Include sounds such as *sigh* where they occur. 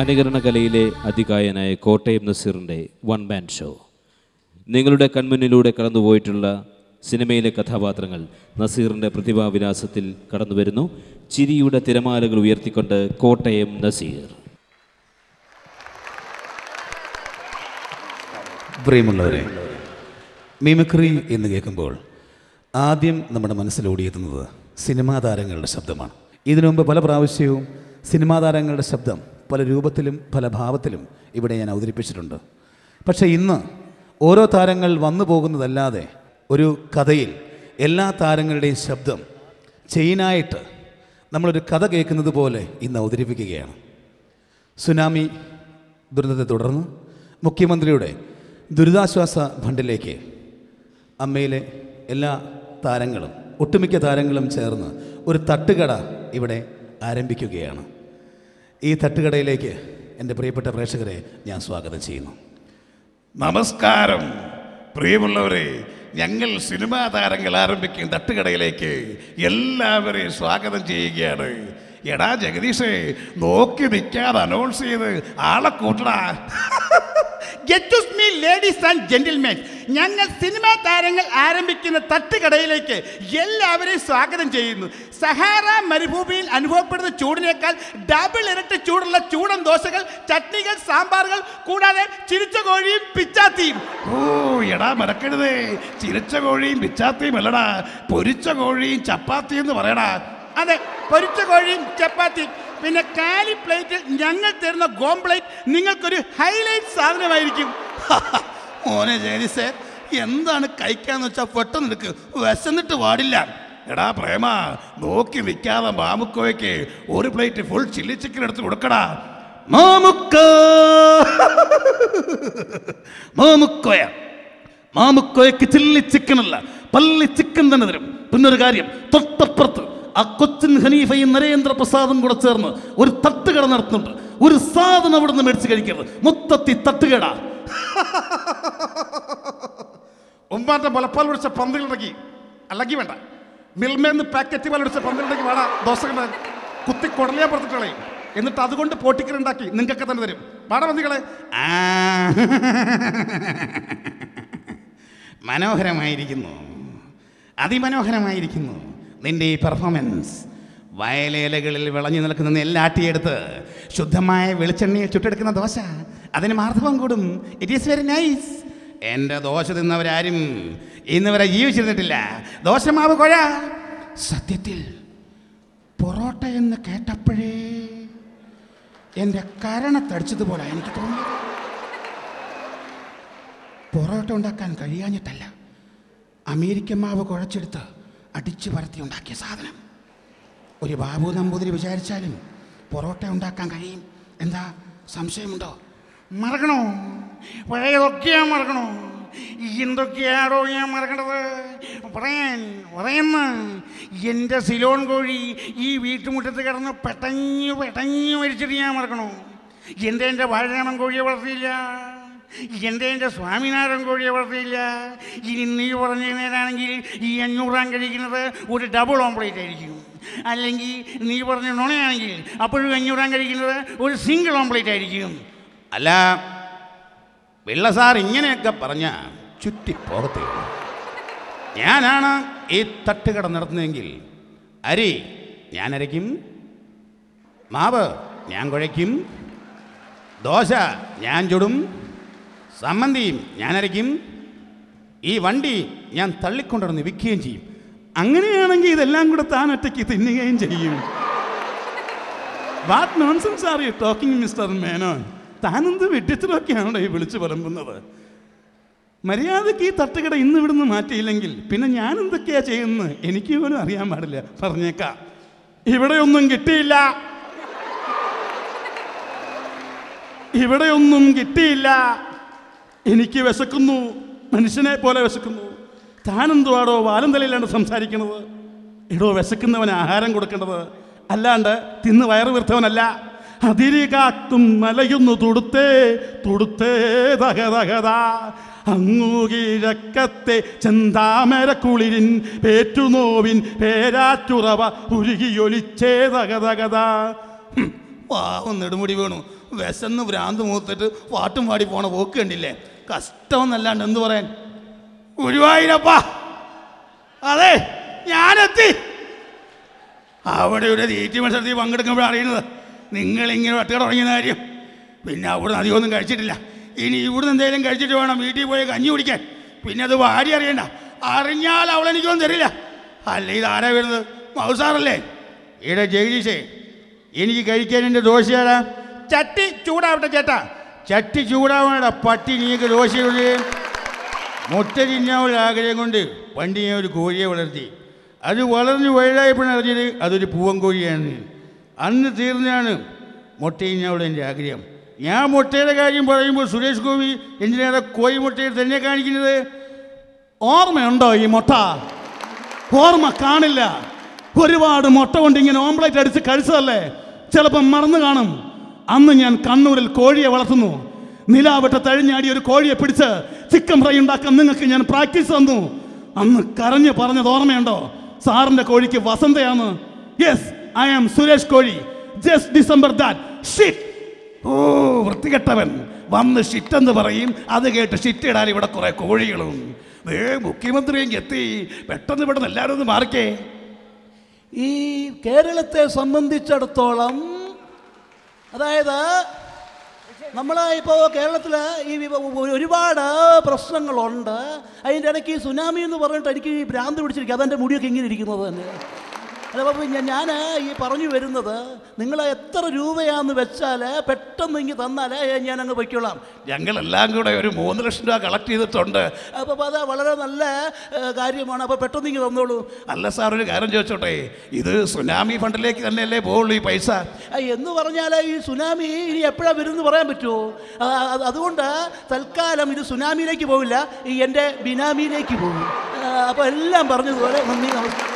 അനുകരണ കലയിലെ അതികായനായ കോട്ടയം നസീറിൻ്റെ വൺ മാൻ ഷോ നിങ്ങളുടെ കൺമുന്നിലൂടെ കടന്നുപോയിട്ടുള്ള സിനിമയിലെ കഥാപാത്രങ്ങൾ നസീറിൻ്റെ പ്രതിഭാവിലാസത്തിൽ വരുന്നു ചിരിയുടെ തിരമാലകൾ ഉയർത്തിക്കൊണ്ട് കോട്ടയം നസീർ പ്രിയമുള്ളവരെ മിമിക്രി എന്ന് കേൾക്കുമ്പോൾ ആദ്യം നമ്മുടെ മനസ്സിലോടിയെത്തുന്നത് സിനിമാ താരങ്ങളുടെ ശബ്ദമാണ് ഇതിനു മുമ്പ് പല പ്രാവശ്യവും സിനിമാ താരങ്ങളുടെ ശബ്ദം പല രൂപത്തിലും പല ഭാവത്തിലും ഇവിടെ ഞാൻ അവതരിപ്പിച്ചിട്ടുണ്ട് പക്ഷേ ഇന്ന് ഓരോ താരങ്ങൾ വന്നു പോകുന്നതല്ലാതെ ഒരു കഥയിൽ എല്ലാ താരങ്ങളുടെയും ശബ്ദം ചെയിനായിട്ട് നമ്മളൊരു കഥ കേൾക്കുന്നത് പോലെ ഇന്ന് അവതരിപ്പിക്കുകയാണ് സുനാമി ദുരന്തത്തെ തുടർന്ന് മുഖ്യമന്ത്രിയുടെ ദുരിതാശ്വാസ ഫണ്ടിലേക്ക് അമ്മയിലെ എല്ലാ താരങ്ങളും ഒട്ടുമിക്ക താരങ്ങളും ചേർന്ന് ഒരു തട്ടുകട ഇവിടെ ആരംഭിക്കുകയാണ് ഈ തട്ടുകടയിലേക്ക് എൻ്റെ പ്രിയപ്പെട്ട പ്രേക്ഷകരെ ഞാൻ സ്വാഗതം ചെയ്യുന്നു നമസ്കാരം പ്രിയമുള്ളവരെ ഞങ്ങൾ സിനിമാ താരങ്ങൾ ആരംഭിക്കുന്ന തട്ടുകടയിലേക്ക് എല്ലാവരെയും സ്വാഗതം ചെയ്യുകയാണ് എടാ ജഗദീഷേ നോക്കി നിൽക്കാതെ അനൗൺസ് ചെയ്ത് ആളെ കൂട്ടടാ മീ ലേഡീസ് ആൻഡ് ജെന്റിൽമാൻ ഞങ്ങൾ സിനിമാ താരങ്ങൾ ആരംഭിക്കുന്ന തട്ടുകടയിലേക്ക് എല്ലാവരെയും സ്വാഗതം ചെയ്യുന്നു സഹാറ മരുഭൂമിയിൽ അനുഭവപ്പെടുന്ന ചൂടിനേക്കാൾ ഡബിൾ ഇരട്ടി ചൂടുള്ള ചൂടൻ ദോശകൾ ചട്നികൾ സാമ്പാറുകൾ കൂടാതെ ചിരിച്ച കോഴിയും പിച്ചാത്തിയും ഓ എടാ മറക്കരുതേ ചിരിച്ച കോഴിയും പിച്ചാത്തിയും അല്ലടാ പൊരിച്ച കോഴിയും ചപ്പാത്തി എന്ന് പറയടാ അതെ പൊരിച്ച കോഴിയും ചപ്പാത്തിയും പിന്നെ കാലി പ്ലേറ്റ് ഞങ്ങൾ തരുന്ന ഗോംപ്ലേറ്റ് നിങ്ങൾക്കൊരു ഹൈലൈറ്റ് സാധനമായിരിക്കും *laughs* മോനെ സേ എന്താണ് കഴിക്കാന്ന് വെച്ചാൽ പെട്ടെന്ന് എടുക്ക് വിശന്നിട്ട് പാടില്ല എടാ പ്രേമ നോക്കി വിൽക്കാതെ മാമുക്കോയ്ക്ക് ഒരു പ്ലേറ്റ് ഫുൾ ചില്ലി ചിക്കൻ എടുത്ത് കൊടുക്കടാ മാമുക്ക *laughs* മാമുക്കോയ മാമുക്കോയ്ക്ക് ചില്ലി ചിക്കൻ അല്ല പള്ളി ചിക്കൻ തന്നെ തരും പിന്നൊരു കാര്യം തൊട്ടപ്പുറത്ത് ആ ഹനീഫയും നരേന്ദ്ര പ്രസാദും കൂടെ ചേർന്ന് ഒരു തട്ടുകട നടത്തുന്നുണ്ട് ഒരു സാധനം അവിടെ നിന്ന് മേടിച്ച് കഴിക്കരുത് മുത്തത്തി തട്ടുകട *laughs* ഉമ്മാന്റെ മുലപ്പാൽ പിടിച്ച പന്തിലിടക്കി അല്ലെങ്കിൽ വേണ്ട മിൽമേന്ന് പാക്കറ്റ് പാൽ പിടിച്ച പന്തിലിടക്കി വേണ ദോശ കുത്തി കുടലിയാ പുറത്തിട്ടളേ എന്നിട്ട് അതുകൊണ്ട് പോട്ടിക്കലുണ്ടാക്കി നിങ്ങൾക്കൊക്കെ തന്നെ തരും വേണ പന്തികളെ *laughs* മനോഹരമായിരിക്കുന്നു അതിമനോഹരമായിരിക്കുന്നു നിൻ്റെ ഈ പെർഫോമൻസ് വയലേലകളിൽ വിളഞ്ഞു നിൽക്കുന്ന നെല്ലാട്ടിയെടുത്ത് ശുദ്ധമായ വെളിച്ചെണ്ണയിൽ ചുട്ടെടുക്കുന്ന ദോശ അതിന് മാർദ്ദവം കൂടും ഇറ്റ് ഈസ് വെരി നൈസ് എൻ്റെ ദോശ തിന്നവരാരും ഇന്ന് വരെ ജീവിച്ചിരുന്നിട്ടില്ല ദോശമാവ് കൊഴ സത്യത്തിൽ പൊറോട്ട എന്ന് കേട്ടപ്പോഴേ എൻ്റെ കരണത്തടിച്ചതുപോലെ എനിക്ക് തോന്നി പൊറോട്ട ഉണ്ടാക്കാൻ കഴിയാഞ്ഞിട്ടല്ല അമേരിക്കൻ മാവ് കുഴച്ചെടുത്ത് അടിച്ചു പരത്തി ഉണ്ടാക്കിയ സാധനം ഒരു ബാബു നമ്പൂതിരി വിചാരിച്ചാലും പൊറോട്ട ഉണ്ടാക്കാൻ കഴിയും എന്താ സംശയമുണ്ടോ മറക്കണോ പഴയതൊക്കെയാ മറക്കണോ എന്തൊക്കെയാണോ ഞാൻ മറക്കണത് പറയാൻ പറയുന്ന എൻ്റെ സിലോൺ കോഴി ഈ വീട്ടുമുറ്റത്ത് കിടന്ന് പെട്ടഞ്ഞു പെട്ടഞ്ഞു മരിച്ചിട്ട് ഞാൻ മറക്കണോ എൻ്റെ എൻ്റെ വാഴനാമൻ കോഴിയെ വളർത്തിയില്ല എന്തേ എൻ്റെ സ്വാമിനാഥൻ കോഴിയെ വളർത്തിയില്ല ഇനി നീ പറഞ്ഞ നേരാണെങ്കിൽ ഈ അഞ്ഞൂറാം കഴിക്കുന്നത് ഒരു ഡബിൾ ഓംപ്ലേറ്റ് ആയിരിക്കും അല്ലെങ്കിൽ നീ പറഞ്ഞ നുണയാണെങ്കിൽ അപ്പോഴും അഞ്ഞൂറാം കഴിക്കുന്നത് ഒരു സിംഗിൾ ഓംപ്ലേറ്റ് ആയിരിക്കും അല്ല വെള്ള സാർ ഇങ്ങനെയൊക്കെ പറഞ്ഞ ചുറ്റിപ്പുറത്ത് ഞാനാണ് ഈ തട്ടുകട നടത്തുന്നതെങ്കിൽ അരി ഞാൻ അരയ്ക്കും മാവ് ഞാൻ കുഴയ്ക്കും ദോശ ഞാൻ ചുടും സമ്മന്തിയും ഞാനായിരിക്കും ഈ വണ്ടി ഞാൻ തള്ളിക്കൊണ്ടിരുന്ന് വിൽക്കുകയും ചെയ്യും അങ്ങനെയാണെങ്കിൽ ഇതെല്ലാം കൂടെ താൻ ഒറ്റയ്ക്ക് തിന്നുകയും ചെയ്യും what nonsense are you talking mister Menon താനെന്ത് വെട്ടിച്ചിലൊക്കെയാണോ ഈ വിളിച്ചു വിളമ്പുന്നത് മര്യാദയ്ക്ക് ഈ തട്ടുകട ഇന്ന് ഇവിടുന്ന് മാറ്റിയില്ലെങ്കിൽ പിന്നെ ഞാൻ എന്തൊക്കെയാ ചെയ്യുന്നത് എനിക്ക് പോലും അറിയാൻ പാടില്ല പറഞ്ഞേക്കാം ഇവിടെ ഒന്നും കിട്ടിയില്ല ഇവിടെ ഒന്നും കിട്ടിയില്ല എനിക്ക് വിശക്കുന്നു മനുഷ്യനെ പോലെ വിശക്കുന്നു താനെന്തുവാടോ വാലം തലയിലാണ് സംസാരിക്കുന്നത് എടോ വിശക്കുന്നവന് ആഹാരം കൊടുക്കേണ്ടത് അല്ലാണ്ട് തിന്ന് വയറ് വീർത്തവനല്ല അതിരി കാക്കും മലയുന്നു തുടുത്തേ തുടുത്തേ തകതകത അങ്ങു കിഴക്കത്തെ ചെന്താമര കുളിരിൻ പേറ്റുനോവിൻ പേരാറ്റുറവ ഉരുകിയൊലിച്ചേ തകതകത വാവ് നെടുമുടി വേണു വിശന്ന് ഭ്രാന്ത് മൂത്തിട്ട് പാട്ടും പാടി പോണ പോക്ക് കണ്ടില്ലേ കഷ്ടമെന്നല്ലാണ്ട് എന്ത് പറയാൻ ഗുരുവായൂരപ്പാ അതെ ഞാനെത്തി അവിടെ ഒരു തീറ്റി മത്സരത്തിൽ പങ്കെടുക്കുമ്പോഴാണ് അറിയുന്നത് നിങ്ങളിങ്ങനെ ഒറ്റ തുടങ്ങിയ കാര്യം പിന്നെ അവിടുന്ന് അധികമൊന്നും കഴിച്ചിട്ടില്ല ഇനി ഇവിടുന്ന് എന്തെങ്കിലും കഴിച്ചിട്ട് വേണം വീട്ടിൽ പോയി കഞ്ഞി കുടിക്കാൻ പിന്നെ അത് ഭാര്യ അറിയണ്ട അറിഞ്ഞാൽ അവളെനിക്കൊന്നും തരില്ല അല്ല ആരാ വരുന്നത് മൗസാറല്ലേ ഇവിടെ ജഗദീഷേ എനിക്ക് കഴിക്കാൻ എൻ്റെ ദോശയാണ് ചട്ടി ചൂടാവട്ടെ ചേട്ടാ ചട്ടി ചൂടാവാനുള്ള പട്ടി നീക്ക് ദോശയുണ്ട് മുട്ട ആഗ്രഹം കൊണ്ട് പണ്ടി ഞാൻ ഒരു കോഴിയെ വളർത്തി അത് വളർന്ന് വലുതായപ്പോഴാണ് അതൊരു പൂവൻ കോഴിയാണ് അന്ന് തീർന്നാണ് മുട്ട എൻ്റെ ആഗ്രഹം ഞാൻ മുട്ടയുടെ കാര്യം പറയുമ്പോൾ സുരേഷ് ഗോപി എന്തിനാണ് കോഴി മുട്ടയിൽ തന്നെ കാണിക്കുന്നത് ഓർമ്മയുണ്ടോ ഈ മുട്ട ഓർമ്മ കാണില്ല ഒരുപാട് മുട്ട കൊണ്ട് ഇങ്ങനെ ഓംപ്ലേറ്റ് അടിച്ച് കഴിച്ചതല്ലേ ചിലപ്പം മറന്നു കാണും അന്ന് ഞാൻ കണ്ണൂരിൽ കോഴിയെ വളർത്തുന്നു നിലാവട്ട തഴിഞ്ഞാടി ഒരു കോഴിയെ പിടിച്ച് ചിക്കൻ ഫ്രൈ ഉണ്ടാക്കാൻ നിങ്ങൾക്ക് ഞാൻ പ്രാക്ടീസ് തന്നു അന്ന് കരഞ്ഞു പറഞ്ഞത് ഓർമ്മയുണ്ടോ സാറിൻ്റെ കോഴിക്ക് വസന്തയാണ് യെസ് ഐ ആം സുരേഷ് കോഴി ജസ്റ്റ് ഡിസംബർ ദാറ്റ് ഷിറ്റ് ഓ വൃത്തികെട്ടവൻ വന്ന് ഷിറ്റ് എന്ന് പറയും അത് കേട്ട് ഷിറ്റ് ഇടാൻ ഇവിടെ കുറേ കോഴികളും ഏ മുഖ്യമന്ത്രിയും എത്തി പെട്ടെന്ന് പെട്ടെന്ന് എല്ലാവരും ഒന്ന് മാറിക്കേ ഈ കേരളത്തെ സംബന്ധിച്ചിടത്തോളം അതായത് നമ്മൾ ഇപ്പോൾ കേരളത്തിൽ ഈ ഒരുപാട് പ്രശ്നങ്ങളുണ്ട് അതിൻ്റെ ഇടയ്ക്ക് സുനാമി എന്ന് പറഞ്ഞിട്ട് എനിക്ക് ഭ്രാന്ത് പിടിച്ചിരിക്കുക അതെൻ്റെ മുടിയൊക്കെ ഇങ്ങനെ ഇരിക്കുന്നത് തന്നെ അല്ല പിന്നെ ഞാൻ ഈ പറഞ്ഞു വരുന്നത് നിങ്ങൾ എത്ര രൂപയാന്ന് വെച്ചാൽ പെട്ടെന്ന് ഇങ്ങ് തന്നാലേ ഞാൻ അങ്ങ് പൊയ്ക്കോളാം ഞങ്ങളെല്ലാം കൂടെ ഒരു മൂന്ന് ലക്ഷം രൂപ കളക്ട് ചെയ്തിട്ടുണ്ട് അപ്പോൾ അത് വളരെ നല്ല കാര്യമാണ് അപ്പോൾ പെട്ടെന്ന് ഇങ്ങ് തന്നോളൂ അല്ല സാർ ഒരു കാര്യം ചോദിച്ചോട്ടെ ഇത് സുനാമി ഫണ്ടിലേക്ക് തന്നെയല്ലേ പോകുള്ളൂ ഈ പൈസ എന്ന് പറഞ്ഞാൽ ഈ സുനാമി ഇനി എപ്പോഴാണ് വരുമെന്ന് പറയാൻ പറ്റുമോ അതുകൊണ്ട് തൽക്കാലം ഇത് സുനാമിയിലേക്ക് പോവില്ല ഈ എൻ്റെ ബിനാമിയിലേക്ക് പോകും അപ്പോൾ എല്ലാം പറഞ്ഞതുപോലെ നന്ദി നമസ്കാരം